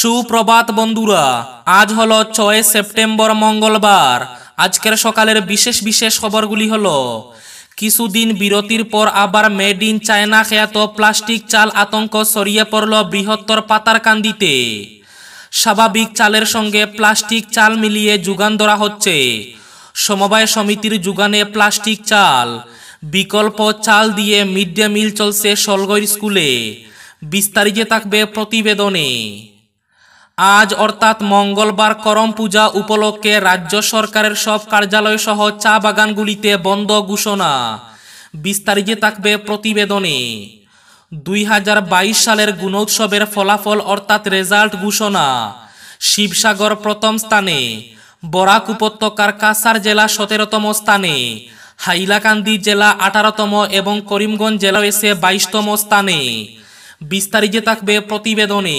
সুপ্রভাত বন্ধুরা আজ হলো ছয় সেপ্টেম্বর মঙ্গলবার আজকের সকালের বিশেষ বিশেষ খবরগুলি হল কিছুদিন বিরতির পর আবার মেড ইন চায়না খেয়াত প্লাস্টিক চাল আতঙ্ক সরিয়ে পড়ল বৃহত্তর পাতার কান্দিতে স্বাভাবিক চালের সঙ্গে প্লাস্টিক চাল মিলিয়ে যোগান ধরা হচ্ছে সমবায় সমিতির যোগানে প্লাস্টিক চাল বিকল্প চাল দিয়ে মিড ডে মিল চলছে সলগৈর স্কুলে বিস্তারিত থাকবে প্রতিবেদনে আজ অর্থাৎ মঙ্গলবার করম পূজা উপলক্ষে রাজ্য সরকারের সব কার্যালয় সহ চা বাগানগুলিতে বন্ধ ঘোষণা বিস্তারিত থাকবে প্রতিবেদনে দুই সালের গুণোৎসবের ফলাফল অর্থাৎ রেজাল্ট ঘোষণা শিবসাগর প্রথম স্থানে বরাক উপত্যকার কাসার জেলা সতেরোতম স্থানে হাইলাকান্দি জেলা আঠারোতম এবং করিমগঞ্জ জেলা এসে বাইশতম স্থানে বিস্তারিত থাকবে প্রতিবেদনে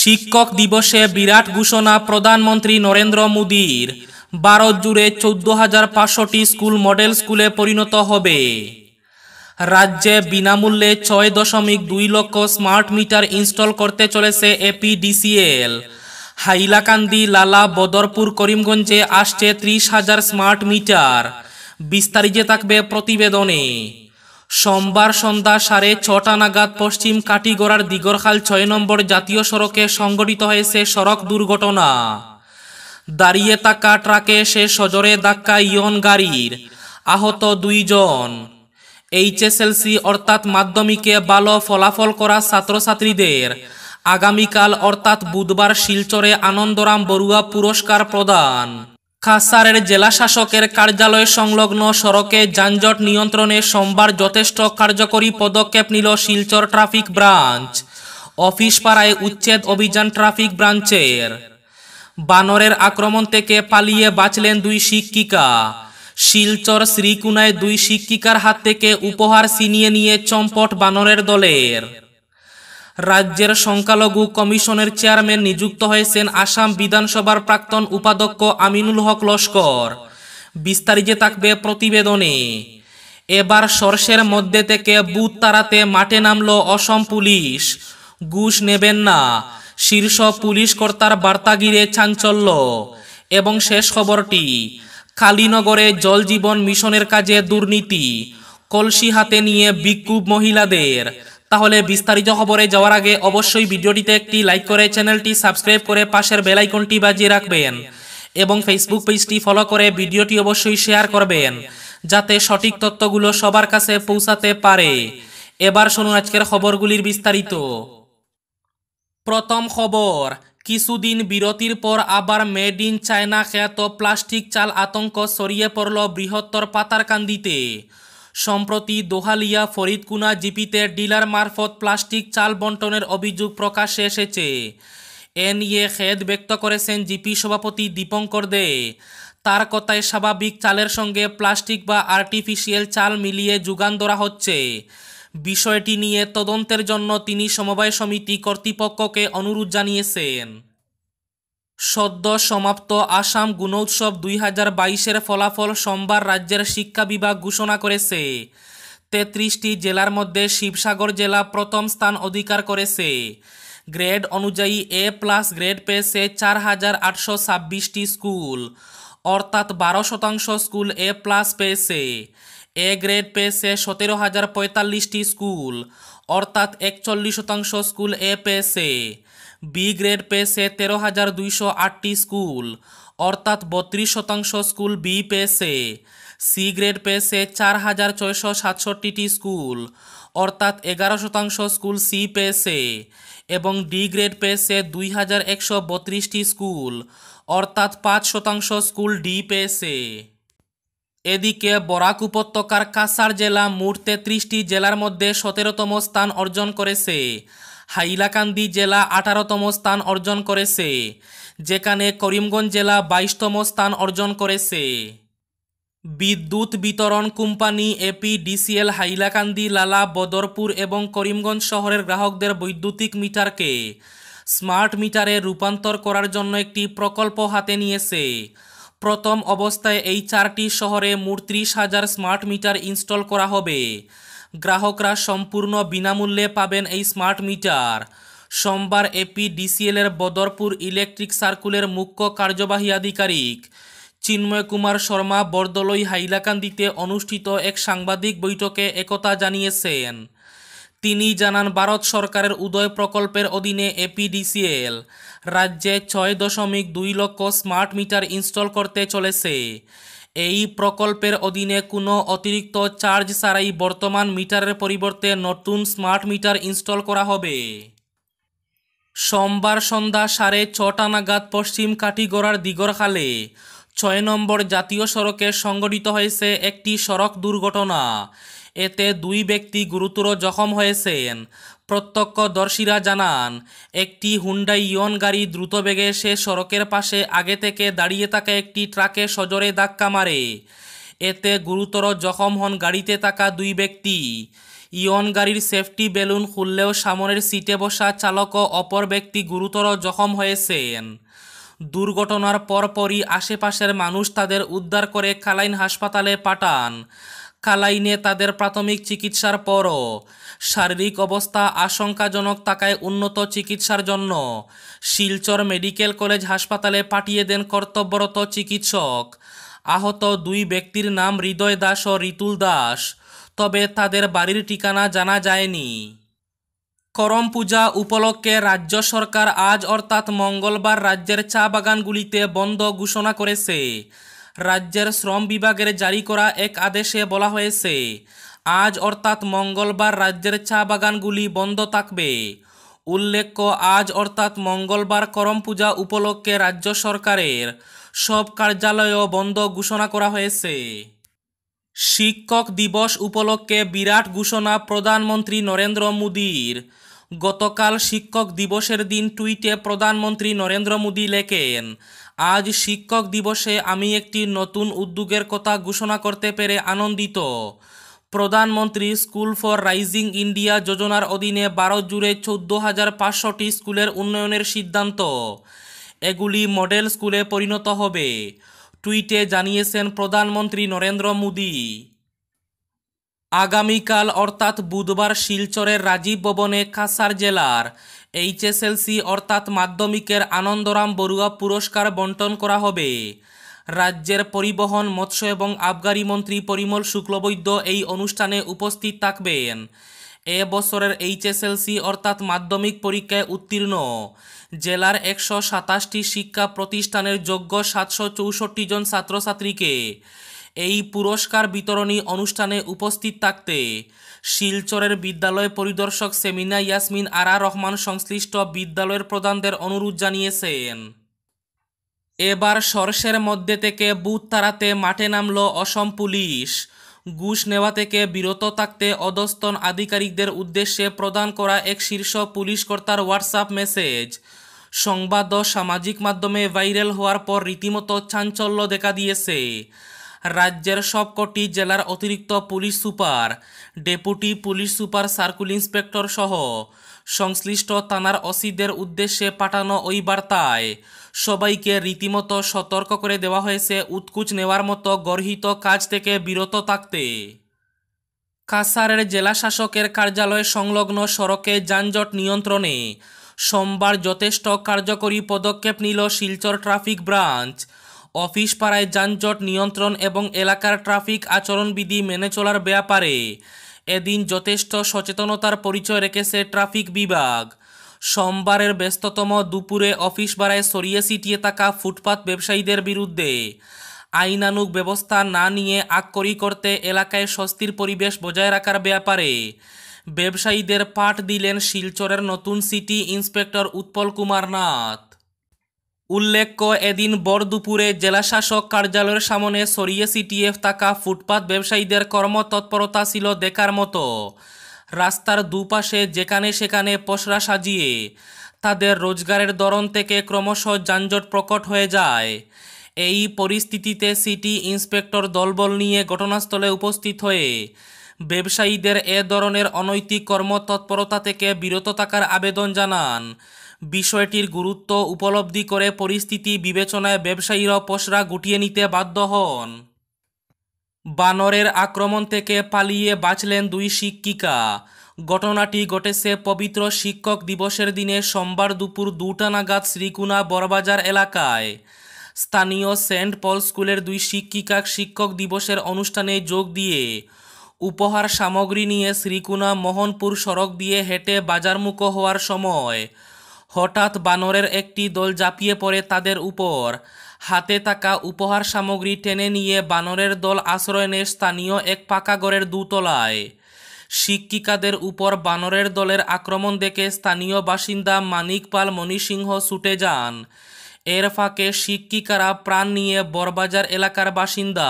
শিক্ষক দিবসে বিরাট ঘোষণা প্রধানমন্ত্রী নরেন্দ্র মোদীর ভারত জুড়ে চৌদ্দ হাজার পাঁচশোটি স্কুল মডেল স্কুলে পরিণত হবে রাজ্যে বিনামূল্যে ছয় দশমিক দুই লক্ষ স্মার্ট মিটার ইনস্টল করতে চলেছে এপিডিসিএল হাইলাকান্দি লালা বদরপুর করিমগঞ্জে আসছে ত্রিশ হাজার স্মার্ট মিটার বিস্তারিত থাকবে প্রতিবেদনে সোমবার সন্ধ্যা সাড়ে ছটা নাগাদ পশ্চিম কাটিগড়ার দিগরখাল ছয় নম্বর জাতীয় সড়কে সংঘটিত হয়েছে সড়ক দুর্ঘটনা দাঁড়িয়ে থাকা ট্রাকে সে সজরে ধাক্কা ইয়ন গাড়ির আহত দুইজন এইচএসএলসি অর্থাৎ মাধ্যমিকে ভালো ফলাফল করা ছাত্রছাত্রীদের আগামীকাল অর্থাৎ বুধবার শিলচরে আনন্দরাম বড়ুয়া পুরস্কার প্রদান কাসারের জেলা শাসকের কার্যালয় সংলগ্ন সড়কে যানজট নিয়ন্ত্রণে সোমবার যথেষ্ট কার্যকরী পদক্ষেপ নিল শিলচর ট্রাফিক ব্রাঞ্চ অফিস পাড়ায় উচ্ছেদ অভিযান ট্রাফিক ব্রাঞ্চের বানরের আক্রমণ থেকে পালিয়ে বাঁচলেন দুই শিক্ষিকা শিলচর শ্রীকুনায় দুই শিক্ষিকার হাত থেকে উপহার ছিনিয়ে নিয়ে চম্পট বানরের দলের রাজ্যের সংখ্যালঘু কমিশনের চেয়ারম্যান নিযুক্ত হয়েছেন আসাম বিধানসভার প্রাক্তন উপাধ্যক্ষ আমিনুল হক লস্কর বিস্তারিত থাকবে প্রতিবেদনে এবার সর্ষের মধ্যে থেকে বুথ তাড়াতে মাঠে নামল অসম পুলিশ ঘুষ নেবেন না শীর্ষ পুলিশ কর্তার বার্তা গিরে চাঞ্চল্য এবং শেষ খবরটি কালীনগরে জলজীবন মিশনের কাজে দুর্নীতি কলসি হাতে নিয়ে বিক্ষুব মহিলাদের তাহলে বিস্তারিত খবরে যাওয়ার আগে অবশ্যই ভিডিওটিতে একটি লাইক করে চ্যানেলটি সাবস্ক্রাইব করে পাশের বেলাইকনটি বাজিয়ে রাখবেন এবং ফেসবুক পেজটি ফলো করে ভিডিওটি অবশ্যই শেয়ার করবেন যাতে সঠিক তথ্যগুলো সবার কাছে পৌঁছাতে পারে এবার শুনুন আজকের খবরগুলির বিস্তারিত প্রথম খবর কিছুদিন বিরতির পর আবার মেড ইন চায়না খ্যাত প্লাস্টিক চাল আতঙ্ক ছড়িয়ে পড়ল বৃহত্তর পাতার কান্দিতে সম্প্রতি দোহালিয়া ফরিদকুনা জিপিতে ডিলার মারফত প্লাস্টিক চাল বন্টনের অভিযোগ প্রকাশে এসেছে এ নিয়ে খেদ ব্যক্ত করেছেন জিপি সভাপতি দীপঙ্কর দে তার কথায় স্বাভাবিক চালের সঙ্গে প্লাস্টিক বা আর্টিফিশিয়াল চাল মিলিয়ে যোগান ধরা হচ্ছে বিষয়টি নিয়ে তদন্তের জন্য তিনি সমবায় সমিতি কর্তৃপক্ষকে অনুরোধ জানিয়েছেন সদ্য সমাপ্ত আসাম গুণোৎসব দুই হাজার বাইশের ফলাফল সোমবার রাজ্যের শিক্ষা বিভাগ ঘোষণা করেছে তেত্রিশটি জেলার মধ্যে শিবসাগর জেলা প্রথম স্থান অধিকার করেছে গ্রেড অনুযায়ী এ প্লাস গ্রেড পেয়েছে চার হাজার আটশো ছাব্বিশটি স্কুল অর্থাৎ বারো শতাংশ স্কুল এ প্লাস পেয়েছে এ গ্রেড পেয়েছে সতেরো হাজার পঁয়তাল্লিশটি স্কুল অর্থাৎ একচল্লিশ শতাংশ স্কুল এ পেয়েছে বি গ্রেড পেয়েছে তেরো হাজার দুইশো আটটি স্কুল অর্থাৎ বত্রিশ শতাংশ স্কুল বি পেয়েছে সি গ্রেড পেয়েছে চার হাজার ছয়শো সাতষট্টিটি স্কুল অর্থাৎ এগারো শতাংশ স্কুল সি পেয়েছে এবং ডি গ্রেড পেয়েছে দুই হাজার একশো বত্রিশটি স্কুল অর্থাৎ পাঁচ শতাংশ স্কুল ডি পেয়েছে এদিকে বরাক উপত্যকার কাসার জেলা মোট তেত্রিশটি জেলার মধ্যে সতেরোতম স্থান অর্জন করেছে হাইলাকান্দি জেলা আঠারোতম স্থান অর্জন করেছে যেখানে করিমগঞ্জ জেলা বাইশতম স্থান অর্জন করেছে বিদ্যুৎ বিতরণ কোম্পানি এপিডিসিএল হাইলাকান্দি লালা বদরপুর এবং করিমগঞ্জ শহরের গ্রাহকদের বৈদ্যুতিক মিটারকে স্মার্ট মিটারে রূপান্তর করার জন্য একটি প্রকল্প হাতে নিয়েছে প্রথম অবস্থায় এই চারটি শহরে মোট ত্রিশ হাজার স্মার্ট মিটার ইনস্টল করা হবে গ্রাহকরা সম্পূর্ণ বিনামূল্যে পাবেন এই স্মার্ট মিটার সোমবার এপিডিসিএলের বদরপুর ইলেকট্রিক সার্কুলের মুখ্য কার্যবাহী আধিকারিক চিন্ময় কুমার শর্মা বরদলৈ হাইলাকান্দিতে অনুষ্ঠিত এক সাংবাদিক বৈঠকে একতা জানিয়েছেন তিনি জানান ভারত সরকারের উদয় প্রকল্পের অধীনে এপিডিসিএল রাজ্যে ছয় দশমিক দুই লক্ষ স্মার্ট মিটার ইনস্টল করতে চলেছে এই প্রকল্পের অধীনে কোনো অতিরিক্ত চার্জ ছাড়াই বর্তমান মিটারের পরিবর্তে নতুন স্মার্ট মিটার ইনস্টল করা হবে সোমবার সন্ধ্যা সাড়ে ছটা নাগাদ পশ্চিম কাটিগড়ার দিগরখালে ছয় নম্বর জাতীয় সড়কে সংগঠিত হয়েছে একটি সড়ক দুর্ঘটনা এতে দুই ব্যক্তি গুরুতর জখম হয়েছেন প্রত্যক্ষদর্শীরা জানান একটি হুন্ডাই ইয়ন গাড়ি দ্রুতবেগে সে সড়কের পাশে আগে থেকে দাঁড়িয়ে থাকা একটি ট্রাকে সজরে ধাক্কা মারে এতে গুরুতর জখম হন গাড়িতে থাকা দুই ব্যক্তি ইয়ন গাড়ির সেফটি বেলুন খুললেও সামনের সিটে বসা চালক ও অপর ব্যক্তি গুরুতর জখম হয়েছেন দুর্ঘটনার পরপরই আশেপাশের মানুষ তাদের উদ্ধার করে খালাইন হাসপাতালে পাঠান কালাইনে তাদের প্রাথমিক চিকিৎসার পরও শারীরিক অবস্থা আশঙ্কাজনক থাকায় উন্নত চিকিৎসার জন্য শিলচর মেডিকেল কলেজ হাসপাতালে পাঠিয়ে দেন কর্তব্যরত চিকিৎসক আহত দুই ব্যক্তির নাম হৃদয় দাস ও রিতুল দাস তবে তাদের বাড়ির ঠিকানা জানা যায়নি করম পূজা উপলক্ষে রাজ্য সরকার আজ অর্থাৎ মঙ্গলবার রাজ্যের চা বাগানগুলিতে বন্ধ ঘোষণা করেছে রাজ্যের শ্রম বিভাগের জারি করা এক আদেশে বলা হয়েছে আজ অর্থাৎ মঙ্গলবার রাজ্যের চা বাগানগুলি বন্ধ থাকবে উল্লেখ্য আজ অর্থাৎ মঙ্গলবার করম পূজা উপলক্ষে রাজ্য সরকারের সব কার্যালয়ও বন্ধ ঘোষণা করা হয়েছে শিক্ষক দিবস উপলক্ষে বিরাট ঘোষণা প্রধানমন্ত্রী নরেন্দ্র মোদীর গতকাল শিক্ষক দিবসের দিন টুইটে প্রধানমন্ত্রী নরেন্দ্র মোদী লেখেন আজ শিক্ষক দিবসে আমি একটি নতুন উদ্যোগের কথা ঘোষণা করতে পেরে আনন্দিত প্রধানমন্ত্রী স্কুল ফর রাইজিং ইন্ডিয়া যোজনার অধীনে ভারত জুড়ে চোদ্দ হাজার পাঁচশোটি স্কুলের উন্নয়নের সিদ্ধান্ত এগুলি মডেল স্কুলে পরিণত হবে টুইটে জানিয়েছেন প্রধানমন্ত্রী নরেন্দ্র মোদী আগামীকাল অর্থাৎ বুধবার শিলচরের রাজীব ভবনে কাসার জেলার এইচএসএলসি অর্থাৎ মাধ্যমিকের আনন্দরাম বড়ুয়া পুরস্কার বন্টন করা হবে রাজ্যের পরিবহন মৎস্য এবং আবগারি মন্ত্রী পরিমল শুক্লবৈদ্য এই অনুষ্ঠানে উপস্থিত থাকবেন এ বছরের এইচএসএলসি অর্থাৎ মাধ্যমিক পরীক্ষায় উত্তীর্ণ জেলার একশো সাতাশটি শিক্ষা প্রতিষ্ঠানের যোগ্য সাতশো জন ছাত্রছাত্রীকে এই পুরস্কার বিতরণী অনুষ্ঠানে উপস্থিত থাকতে শিলচরের বিদ্যালয় পরিদর্শক সেমিনা ইয়াসমিন আরা রহমান সংশ্লিষ্ট বিদ্যালয়ের প্রধানদের অনুরোধ জানিয়েছেন এবার সরষের মধ্যে থেকে বুথ তাড়াতে মাঠে নামল অসম পুলিশ ঘুষ নেওয়া থেকে বিরত থাকতে অধস্তন আধিকারিকদের উদ্দেশ্যে প্রদান করা এক শীর্ষ পুলিশ কর্তার হোয়াটসঅ্যাপ মেসেজ সংবাদ সামাজিক মাধ্যমে ভাইরাল হওয়ার পর রীতিমতো চাঞ্চল্য দেখা দিয়েছে রাজ্যের সবকটি জেলার অতিরিক্ত police super deputy police super circle inspector সহ সংশ্লিষ্ট থানার অসিদের উদ্দেশ্যে পাঠানো ওই বার্তায় সবাইকে রীতিমতো সতর্ক করে দেওয়া হয়েছে উৎকুচ নেওয়ার মতো গর্হিত কাজ থেকে বিরত থাকতে কাসারের জেলা শাসকের কার্যালয় সংলগ্ন সড়কে যানজট নিয়ন্ত্রণে সোমবার যথেষ্ট কার্যকরী পদক্ষেপ নিল শিলচর ট্রাফিক ব্রাঞ্চ অফিস পাড়ায় যানজট নিয়ন্ত্রণ এবং এলাকার ট্রাফিক আচরণবিধি মেনে চলার ব্যাপারে এদিন যথেষ্ট সচেতনতার পরিচয় রেখেছে ট্রাফিক বিভাগ সোমবারের ব্যস্ততম দুপুরে অফিস বাড়ায় সরিয়ে সিটিয়ে থাকা ফুটপাত ব্যবসায়ীদের বিরুদ্ধে আইনানুক ব্যবস্থা না নিয়ে আক্করি করতে এলাকায় স্বস্তির পরিবেশ বজায় রাখার ব্যাপারে ব্যবসায়ীদের পাঠ দিলেন শিলচরের নতুন সিটি ইন্সপেক্টর উৎপল কুমার নাথ উল্লেখ্য এদিন বরদুপুরে জেলাশাসক কার্যালয়ের সামনে সরিয়ে সিটিএফ থাকা ফুটপাত ব্যবসায়ীদের কর্মতৎপরতা ছিল দেখার মতো রাস্তার দুপাশে যেখানে সেখানে পশরা সাজিয়ে তাদের রোজগারের ধরন থেকে ক্রমশ যানজট প্রকট হয়ে যায় এই পরিস্থিতিতে সিটি ইন্সপেক্টর দলবল নিয়ে ঘটনাস্থলে উপস্থিত হয়ে ব্যবসায়ীদের এ ধরনের অনৈতিক কর্মতৎপরতা থেকে বিরত থাকার আবেদন জানান বিষয়টির গুরুত্ব উপলব্ধি করে পরিস্থিতি বিবেচনায় ব্যবসায়ীরা পশরা গুটিয়ে নিতে বাধ্য হন বানরের আক্রমণ থেকে পালিয়ে বাঁচলেন দুই শিক্ষিকা ঘটনাটি ঘটেছে পবিত্র শিক্ষক দিবসের দিনে সোমবার দুপুর দুটা নাগাদ শ্রীকুনা বড়বাজার এলাকায় স্থানীয় সেন্ট পল স্কুলের দুই শিক্ষিকা শিক্ষক দিবসের অনুষ্ঠানে যোগ দিয়ে উপহার সামগ্রী নিয়ে শ্রীকুনা মোহনপুর সড়ক দিয়ে হেঁটে বাজারমুখো হওয়ার সময় হঠাৎ বানরের একটি দল জাপিয়ে পড়ে তাদের উপর হাতে থাকা উপহার সামগ্রী টেনে নিয়ে বানরের দল আশ্রয় নেয় স্থানীয় এক পাকা ঘরের দুতলায় শিক্ষিকাদের উপর বানরের দলের আক্রমণ দেখে স্থানীয় বাসিন্দা মানিক পাল মণিসিংহ ছুটে যান এর ফাঁকে শিক্ষিকারা প্রাণ নিয়ে বরবাজার এলাকার বাসিন্দা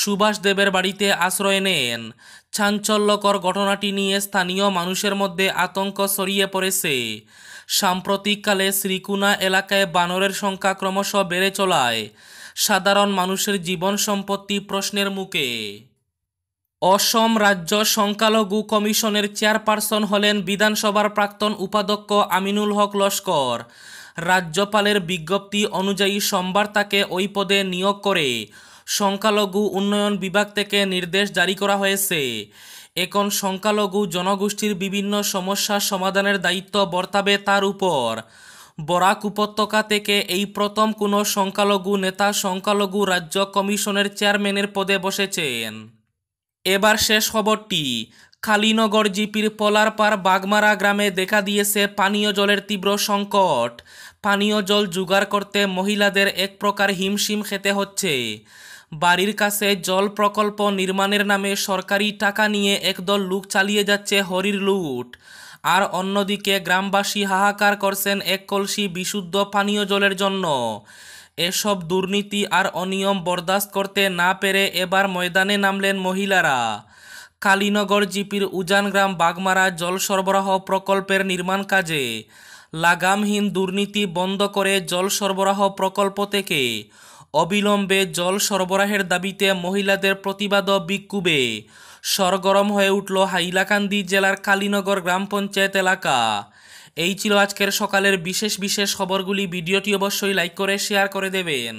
সুভাষ দেবের বাড়িতে আশ্রয় নেন চাঞ্চল্যকর ঘটনাটি নিয়ে স্থানীয় মানুষের মধ্যে আতঙ্ক ছড়িয়ে পড়েছে সাম্প্রতিককালে শ্রীকুনা এলাকায় বানরের সংখ্যা ক্রমশ বেড়ে চলায় সাধারণ মানুষের জীবন সম্পত্তি প্রশ্নের মুখে অসম রাজ্য সংখ্যালঘু কমিশনের চেয়ারপারসন হলেন বিধানসভার প্রাক্তন উপাধ্যক্ষ আমিনুল হক লস্কর রাজ্যপালের বিজ্ঞপ্তি অনুযায়ী সোমবার তাকে ওই পদে নিয়োগ করে সংখ্যালঘু উন্নয়ন বিভাগ থেকে নির্দেশ জারি করা হয়েছে এখন সংখ্যালঘু জনগোষ্ঠীর বিভিন্ন সমস্যা সমাধানের দায়িত্ব বর্তাবে তার উপর বরাক উপত্যকা থেকে এই প্রথম কোনো সংখ্যালঘু নেতা সংখ্যালঘু রাজ্য কমিশনের চেয়ারম্যানের পদে বসেছেন এবার শেষ খবরটি কালীনগর জিপির পলারপাড় বাগমারা গ্রামে দেখা দিয়েছে পানীয় জলের তীব্র সংকট পানীয় জল জোগাড় করতে মহিলাদের এক প্রকার হিমশিম খেতে হচ্ছে বাড়ির কাছে জল প্রকল্প নির্মাণের নামে সরকারি টাকা নিয়ে একদল লুক চালিয়ে যাচ্ছে হরির লুট আর অন্যদিকে গ্রামবাসী হাহাকার করছেন এক কলসি বিশুদ্ধ পানীয় জলের জন্য এসব দুর্নীতি আর অনিয়ম বরদাস্ত করতে না পেরে এবার ময়দানে নামলেন মহিলারা কালীনগর জিপির উজান গ্রাম বাগমারা জল সরবরাহ প্রকল্পের নির্মাণ কাজে লাগামহীন দুর্নীতি বন্ধ করে জল সরবরাহ প্রকল্প থেকে অবিলম্বে জল সরবরাহের দাবিতে মহিলাদের প্রতিবাদ বিক্ষোভে সরগরম হয়ে উঠল হাইলাকান্দি জেলার কালীনগর গ্রাম পঞ্চায়েত এলাকা এই ছিল আজকের সকালের বিশেষ বিশেষ খবরগুলি ভিডিওটি অবশ্যই লাইক করে শেয়ার করে দেবেন